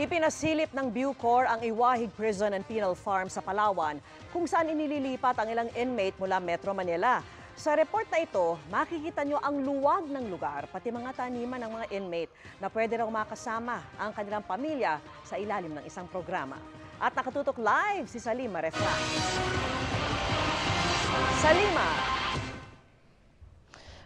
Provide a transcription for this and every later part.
Ipinasilip ng Bucor ang Iwahig Prison and Penal Farm sa Palawan kung saan inililipat ang ilang inmate mula Metro Manila. Sa report na ito, makikita nyo ang luwag ng lugar pati mga taniman ng mga inmate na pwede raw makasama ang kanilang pamilya sa ilalim ng isang programa. At nakatutok live si Salima Refla. Salima,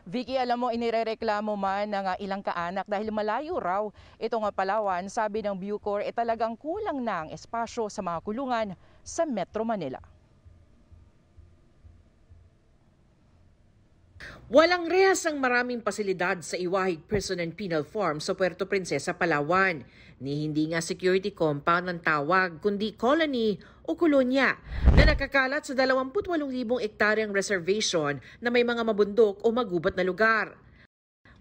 Vicky, alam mo, inirereklamo man ng uh, ilang kaanak dahil malayo raw ito nga Palawan, sabi ng Bucor, e eh, talagang kulang na ang espasyo sa mga kulungan sa Metro Manila. Walang rehas ang maraming pasilidad sa Iwahig Prison and Penal Farm sa Puerto Princesa, Palawan. Ni hindi nga security compound ang tawag, kundi colony o kolonya na nakakalat sa 28,000 ektaryang reservation na may mga mabundok o magubat na lugar.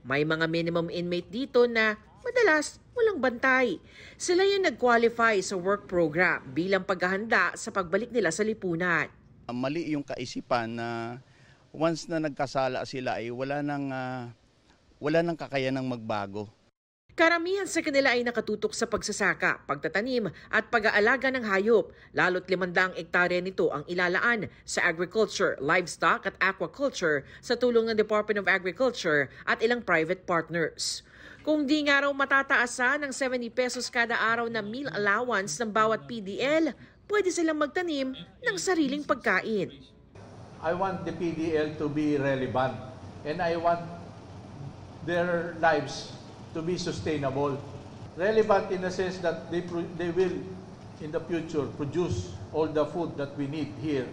May mga minimum inmate dito na madalas walang bantay. Sila yung nag-qualify sa work program bilang paghahanda sa pagbalik nila sa lipunan. Mali yung kaisipan na uh once na nagkasala sila ay eh, wala nang uh, wala nang kakayanang magbago. Karamihan sa kanila ay nakatutok sa pagsasaka, pagtatanim at pag-aalaga ng hayop, lalo't limandaang ektarya nito ang ilalaan sa agriculture, livestock at aquaculture sa tulong ng Department of Agriculture at ilang private partners. Kung di nga raw matataasan ng 70 pesos kada araw na meal allowance ng bawat PDL, pwede silang magtanim ng sariling pagkain. I want the PDL to be relevant and I want their lives to be sustainable. Relevant in the sense that they, they will, in the future, produce all the food that we need here.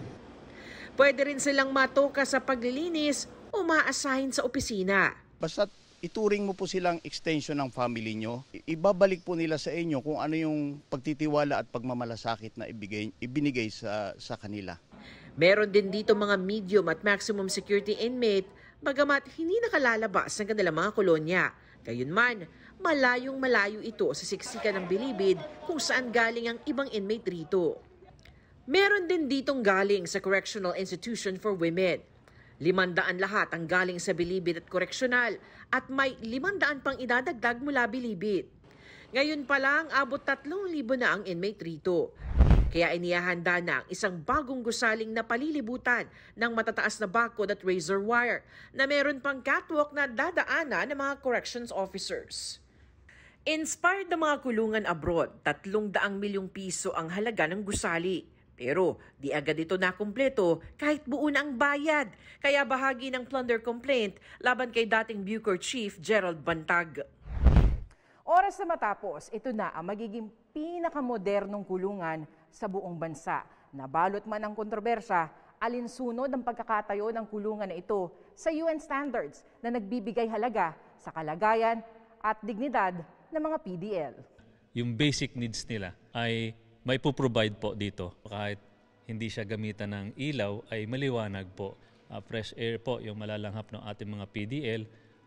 Pwede rin silang matuka sa paglilinis o maasahin sa opisina. Basta ituring mo po silang extension ng family nyo. Ibabalik po nila sa inyo kung ano yung pagtitiwala at pagmamalasakit na ibigay, ibinigay sa, sa kanila. Meron din dito mga medium at maximum security inmate bagamat hindi nakalalabas ng kanilang mga kolonya. Gayunman, malayong malayo ito sa siksikan ng bilibid kung saan galing ang ibang inmate rito. Meron din ditong galing sa Correctional Institution for Women. Limandaan lahat ang galing sa bilibid at koreksyonal at may limandaan pang idadagdag mula bilibid. Ngayon pa lang, abot 3,000 na ang inmate rito. Kaya inihahanda na ang isang bagong gusaling na palilibutan ng matataas na bakod at razor wire na meron pang catwalk na dadaanan ng mga corrections officers. Inspired ng mga kulungan abroad, 300 milyong piso ang halaga ng gusali. Pero di agad ito nakumpleto kahit buo na ang bayad. Kaya bahagi ng plunder complaint laban kay dating Bucor Chief Gerald Bantag. Oras na matapos, ito na ang magiging pinakamodernong kulungan sa buong bansa. Nabalot man ang kontrobersya, alinsunod ang pagkakatayo ng kulungan na ito sa UN standards na nagbibigay halaga sa kalagayan at dignidad ng mga PDL. Yung basic needs nila ay may provide po dito. Kahit hindi siya gamitan ng ilaw ay maliwanag po. Uh, fresh air po yung malalanghap ng ating mga PDL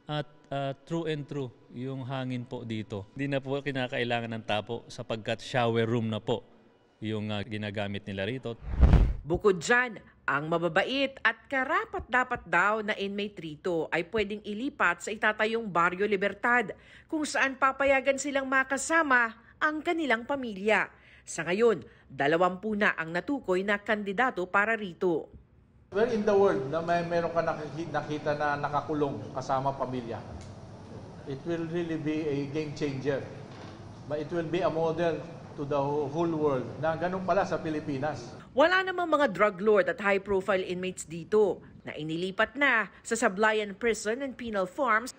at uh, true and true yung hangin po dito. Hindi na po kinakailangan ng tapo sapagkat shower room na po yung uh, ginagamit nila rito. Bukod dyan, ang mababait at karapat dapat daw na inmate rito ay pwedeng ilipat sa itatayong Barrio Libertad kung saan papayagan silang makasama ang kanilang pamilya. Sa ngayon, dalawampu na ang natukoy na kandidato para rito. Where in the world na may meron ka nakita na nakakulong kasama pamilya? It will really be a game changer. But it will be a model to the whole world na ganun pala sa Pilipinas. Wala namang mga drug lord at high-profile inmates dito na inilipat na sa Sablayan Prison and Penal Farms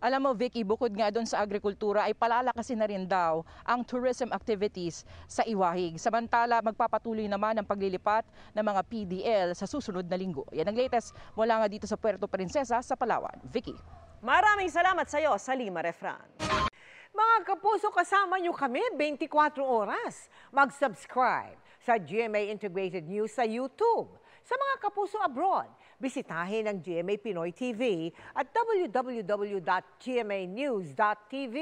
Alam mo, Vicky, bukod nga doon sa agrikultura, ay palalakasin na rin daw ang tourism activities sa Iwahig. Samantala, magpapatuloy naman ang paglilipat ng mga PDL sa susunod na linggo. Yan ang latest mula nga dito sa Puerto Princesa sa Palawan. Vicky. Maraming salamat sa iyo, Salima Refran. Mga kapuso, kasama niyo kami 24 oras. Mag-subscribe sa GMA Integrated News sa YouTube sa mga kapuso abroad, bisitahin ang GMA Pinoy TV at www.gmanews.tv.